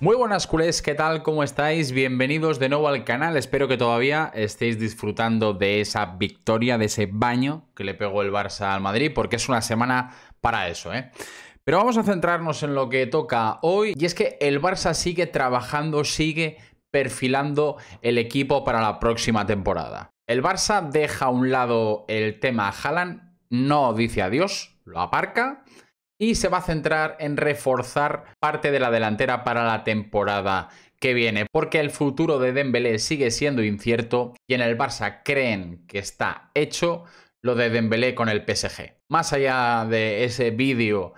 Muy buenas culés, ¿qué tal? ¿Cómo estáis? Bienvenidos de nuevo al canal, espero que todavía estéis disfrutando de esa victoria, de ese baño que le pegó el Barça al Madrid, porque es una semana para eso, ¿eh? Pero vamos a centrarnos en lo que toca hoy, y es que el Barça sigue trabajando, sigue perfilando el equipo para la próxima temporada. El Barça deja a un lado el tema Haaland, no dice adiós, lo aparca, y se va a centrar en reforzar parte de la delantera para la temporada que viene, porque el futuro de Dembélé sigue siendo incierto y en el Barça creen que está hecho lo de Dembélé con el PSG. Más allá de ese vídeo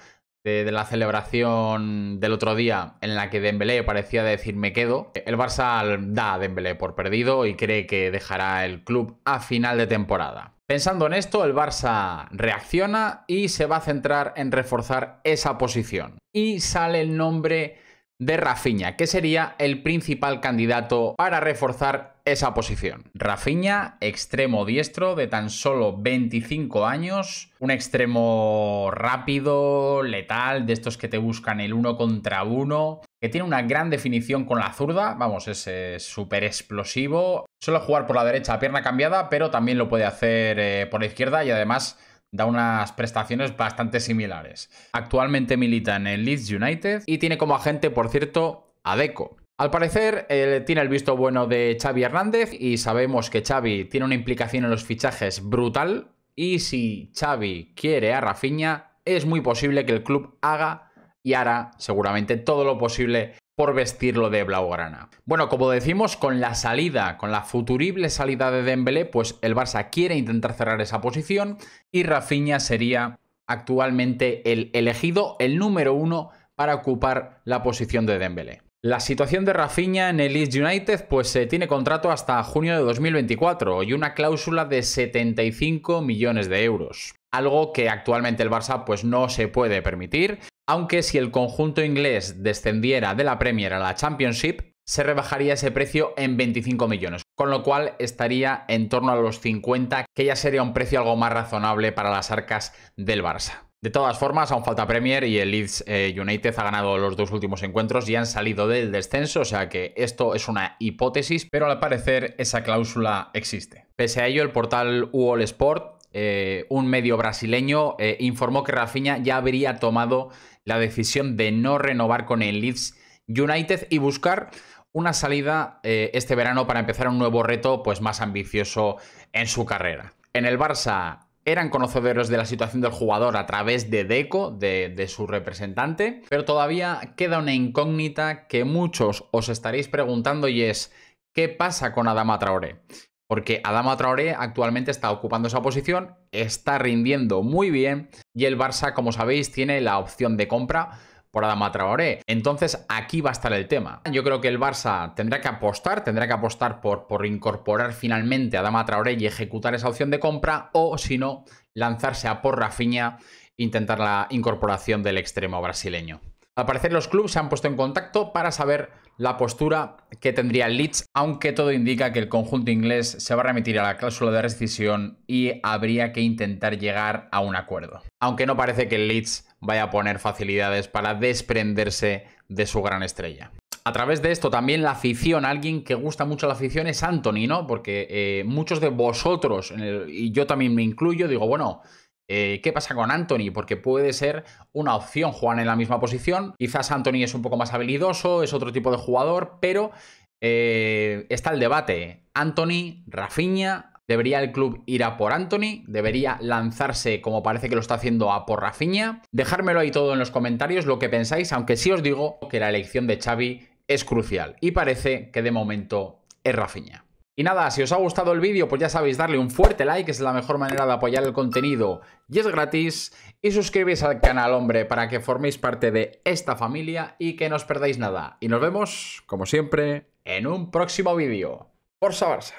de, la celebración del otro día en la que Dembélé parecía decir me quedo, el Barça da a Dembélé por perdido y cree que dejará el club a final de temporada. Pensando en esto, el Barça reacciona y se va a centrar en reforzar esa posición. Y sale el nombre de Rafinha, que sería el principal candidato para reforzar esa posición. Rafiña, extremo diestro de tan solo 25 años, un extremo rápido, letal, de estos que te buscan el uno contra uno, que tiene una gran definición con la zurda, vamos, es súper explosivo, suele jugar por la derecha a pierna cambiada, pero también lo puede hacer eh, por la izquierda y además da unas prestaciones bastante similares. Actualmente milita en el Leeds United y tiene como agente, por cierto, a Deco al parecer tiene el visto bueno de Xavi Hernández y sabemos que Xavi tiene una implicación en los fichajes brutal y si Xavi quiere a Rafinha es muy posible que el club haga y hará seguramente todo lo posible por vestirlo de blaugrana. Bueno, como decimos, con la salida, con la futurible salida de Dembélé, pues el Barça quiere intentar cerrar esa posición y Rafinha sería actualmente el elegido, el número uno para ocupar la posición de Dembélé. La situación de Rafinha en el East United pues se eh, tiene contrato hasta junio de 2024 y una cláusula de 75 millones de euros, algo que actualmente el Barça pues no se puede permitir, aunque si el conjunto inglés descendiera de la Premier a la Championship se rebajaría ese precio en 25 millones, con lo cual estaría en torno a los 50, que ya sería un precio algo más razonable para las arcas del Barça. De todas formas, aún falta Premier y el Leeds eh, United ha ganado los dos últimos encuentros y han salido del descenso, o sea que esto es una hipótesis, pero al parecer esa cláusula existe. Pese a ello, el portal UOL Sport, eh, un medio brasileño, eh, informó que Rafinha ya habría tomado la decisión de no renovar con el Leeds United y buscar una salida este verano para empezar un nuevo reto pues, más ambicioso en su carrera. En el Barça eran conocedores de la situación del jugador a través de Deco, de, su representante, pero todavía queda una incógnita que muchos os estaréis preguntando y es, ¿qué pasa con Adama Traoré? Porque Adama Traoré actualmente está ocupando esa posición, está rindiendo muy bien y el Barça, como sabéis, tiene la opción de compra por Adama Traoré. Entonces aquí va a estar el tema. Yo creo que el Barça tendrá que apostar, tendrá que apostar por, por incorporar finalmente a Adama Traoré y ejecutar esa opción de compra o si no, lanzarse a por Rafinha, intentar la incorporación del extremo brasileño. Al parecer los clubes se han puesto en contacto para saber la postura que tendría el Leeds, aunque todo indica que el conjunto inglés se va a remitir a la cláusula de rescisión y habría que intentar llegar a un acuerdo. Aunque no parece que el Leeds vaya a poner facilidades para desprenderse de su gran estrella. A través de esto también la afición, alguien que gusta mucho la afición es Anthony, ¿no? Porque eh, muchos de vosotros, y yo también me incluyo, digo, bueno, eh, ¿Qué pasa con Anthony? Porque puede ser una opción jugar en la misma posición. Quizás Anthony es un poco más habilidoso, es otro tipo de jugador, pero eh, está el debate. Anthony, Rafinha, ¿Debería el club ir a por Anthony? ¿Debería lanzarse como parece que lo está haciendo a por Rafinha? Dejármelo ahí todo en los comentarios lo que pensáis, aunque sí os digo que la elección de Xavi es crucial y parece que de momento es Rafiña. Y nada, si os ha gustado el vídeo, pues ya sabéis, darle un fuerte like, es la mejor manera de apoyar el contenido y es gratis. Y suscribís al canal, hombre, para que forméis parte de esta familia y que no os perdáis nada. Y nos vemos, como siempre, en un próximo vídeo. ¡Forza Barça!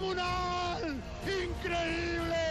descomunal, increíble.